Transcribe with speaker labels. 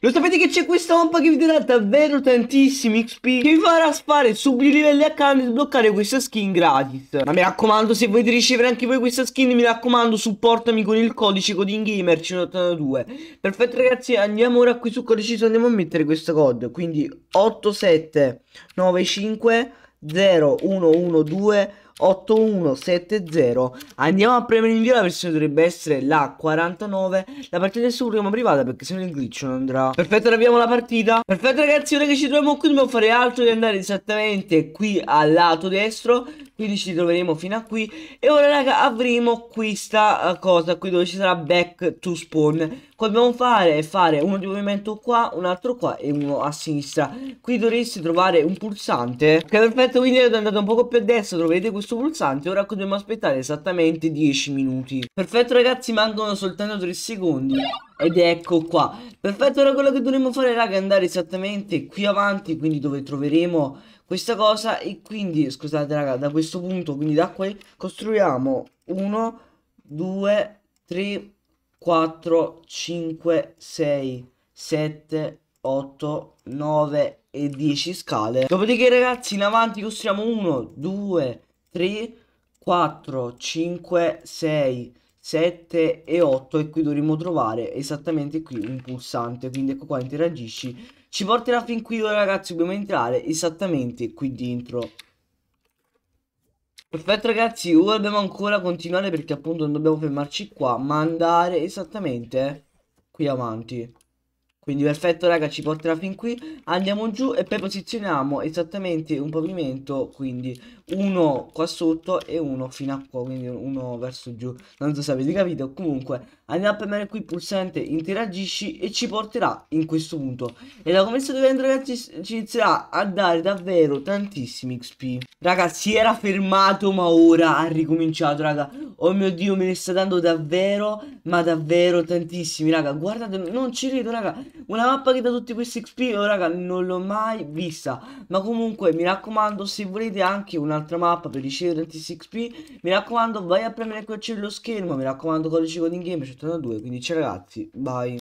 Speaker 1: Lo sapete che c'è questa mappa che vi darà davvero tantissimi XP? Che vi farà fare subito livelli a canne e sbloccare questa skin gratis. Ma mi raccomando, se volete ricevere anche voi questa skin, mi raccomando, supportami con il codice CodingGamer182. Perfetto ragazzi, andiamo ora qui su codice, andiamo a mettere questo code. Quindi 8795... 0112 8170 andiamo a premere invio la versione dovrebbe essere la 49 la partita è su prima privata perché se no il glitch non andrà perfetto abbiamo la partita perfetto ragazzi ora che ci troviamo qui dobbiamo fare altro che andare esattamente qui al lato destro quindi ci troveremo fino a qui e ora raga avremo questa eh, cosa qui dove ci sarà back to spawn cosa dobbiamo fare? è fare uno di movimento qua un altro qua e uno a sinistra qui dovresti trovare un pulsante che perfetto quindi è andato un poco più a destra troverete questo pulsante ora dobbiamo aspettare esattamente 10 minuti perfetto ragazzi mancano soltanto 3 secondi ed ecco qua, perfetto ora quello che dovremmo fare raga è andare esattamente qui avanti quindi dove troveremo questa cosa e quindi scusate raga da questo punto quindi da qui costruiamo 1, 2, 3, 4, 5, 6, 7, 8, 9 e 10 scale Dopodiché ragazzi in avanti costruiamo 1, 2, 3, 4, 5, 6, 7 e 8 e qui dovremmo trovare esattamente qui un pulsante quindi ecco qua interagisci ci porterà fin qui ora ragazzi dobbiamo entrare esattamente qui dentro perfetto ragazzi ora dobbiamo ancora continuare perché appunto non dobbiamo fermarci qua ma andare esattamente qui avanti quindi perfetto raga ci porterà fin qui Andiamo giù e poi posizioniamo esattamente un pavimento Quindi uno qua sotto e uno fino a qua Quindi uno verso giù Non so se avete capito Comunque andiamo a premere qui il pulsante interagisci E ci porterà in questo punto E da come state vedendo ragazzi ci inizierà a dare davvero tantissimi XP Raga si era fermato ma ora ha ricominciato raga Oh mio dio me ne sta dando davvero ma davvero tantissimi, raga. Guardate, non ci credo, raga. Una mappa che dà tutti questi XP, oh, raga, non l'ho mai vista. Ma comunque, mi raccomando, se volete anche un'altra mappa per ricevere tantissimi XP, mi raccomando, vai a premere quel cielo schermo. Mi raccomando, codice coding game 102. Quindi, ciao ragazzi, bye.